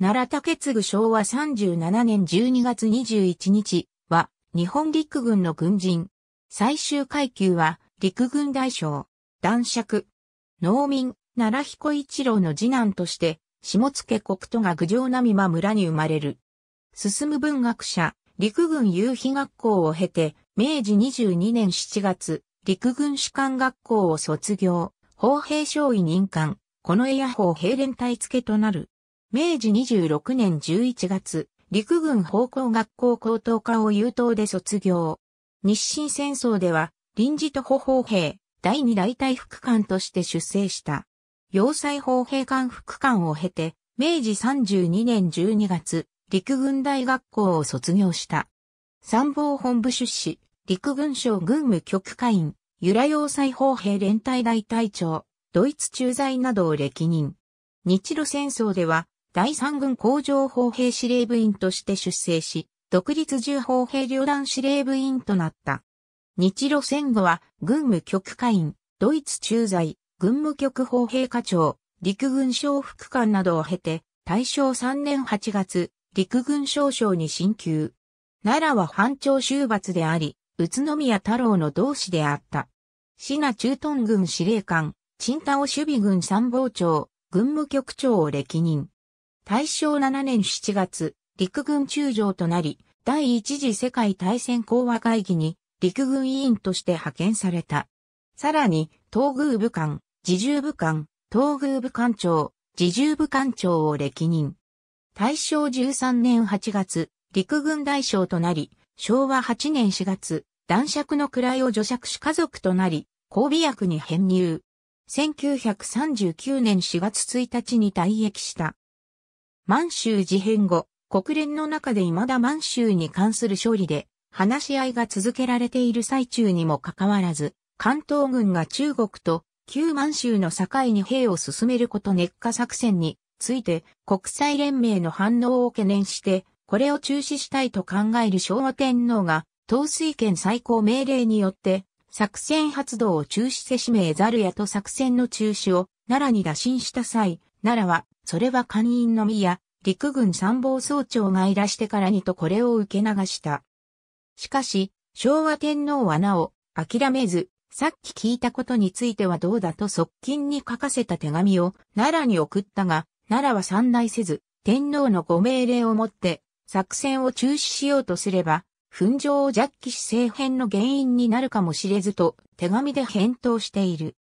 奈良竹継昭和37年12月21日は、日本陸軍の軍人。最終階級は、陸軍大将、男爵、農民、奈良彦一郎の次男として、下野国都が郡上並間村に生まれる。進む文学者、陸軍夕日学校を経て、明治22年7月、陸軍士官学校を卒業、砲兵少尉任官、このエア砲兵連隊付けとなる。明治26年11月、陸軍奉公学校高等科を優等で卒業。日清戦争では、臨時徒歩砲兵、第二大隊副官として出征した。要塞砲兵官副官を経て、明治32年12月、陸軍大学校を卒業した。参謀本部出資、陸軍省軍務局会員、由良要塞砲兵連隊大隊長、ドイツ駐在などを歴任。日露戦争では、第三軍工場砲兵司令部員として出征し、独立重砲兵旅団司令部員となった。日露戦後は、軍務局下院、ドイツ駐在、軍務局砲兵課長、陸軍省副官などを経て、大正3年8月、陸軍少将に進級。奈良は藩庁終罰であり、宇都宮太郎の同志であった。市名駐屯軍司令官、陳太尾守備軍参謀長、軍務局長を歴任。大正7年7月、陸軍中将となり、第一次世界大戦講和会議に陸軍委員として派遣された。さらに、東宮部官、自重部官、東宮部官長、自重部官長を歴任。大正13年8月、陸軍大将となり、昭和8年4月、男爵の位を除爵し家族となり、交尾役に編入。1939年4月1日に退役した。満州事変後、国連の中で未だ満州に関する勝利で、話し合いが続けられている最中にもかかわらず、関東軍が中国と旧満州の境に兵を進めること熱化作戦について国際連盟の反応を懸念して、これを中止したいと考える昭和天皇が、統帥権最高命令によって、作戦発動を中止せしめざるやと作戦の中止を奈良に打診した際、奈良はそれは官員のみや陸軍参謀総長がいらしてからにとこれを受け流した。しかし、昭和天皇はなお、諦めず、さっき聞いたことについてはどうだと側近に書かせた手紙を奈良に送ったが、奈良は散内せず、天皇のご命令をもって、作戦を中止しようとすれば、紛争を弱気し政変の原因になるかもしれずと手紙で返答している。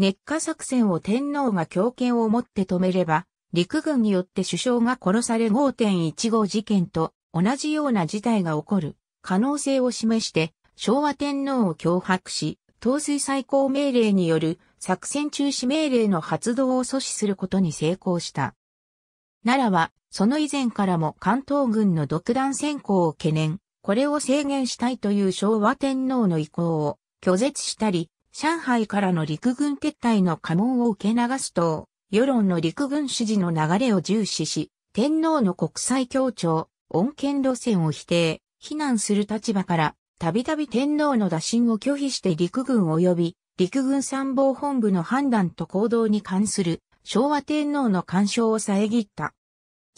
熱火作戦を天皇が強権をもって止めれば、陸軍によって首相が殺され5.15事件と同じような事態が起こる可能性を示して昭和天皇を脅迫し、統帥最高命令による作戦中止命令の発動を阻止することに成功した。奈良はその以前からも関東軍の独断先行を懸念、これを制限したいという昭和天皇の意向を拒絶したり、上海からの陸軍撤退の家紋を受け流すと、世論の陸軍支持の流れを重視し、天皇の国際協調、恩恵路線を否定、非難する立場から、たびたび天皇の打診を拒否して陸軍及び陸軍参謀本部の判断と行動に関する昭和天皇の干渉を遮った。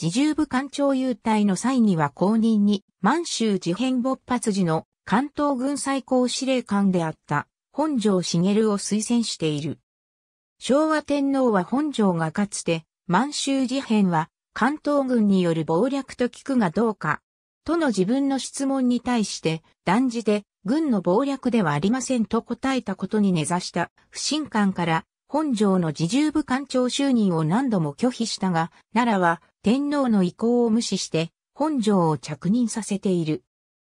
自重部官庁優待の際には公認に満州事変勃発時の関東軍最高司令官であった本城茂を推薦している。昭和天皇は本城がかつて、満州事変は関東軍による謀略と聞くがどうか、との自分の質問に対して、断じて軍の謀略ではありませんと答えたことに根ざした不信感から、本城の自重部官庁就任を何度も拒否したが、奈良は天皇の意向を無視して、本城を着任させている。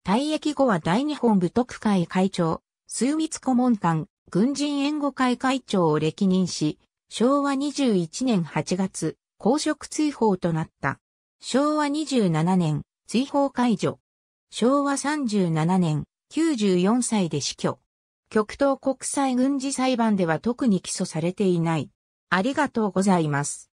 退役後は大日本部特会会長、数密顧問官、軍人援護会会長を歴任し、昭和21年8月、公職追放となった。昭和27年、追放解除。昭和37年、94歳で死去。極東国際軍事裁判では特に起訴されていない。ありがとうございます。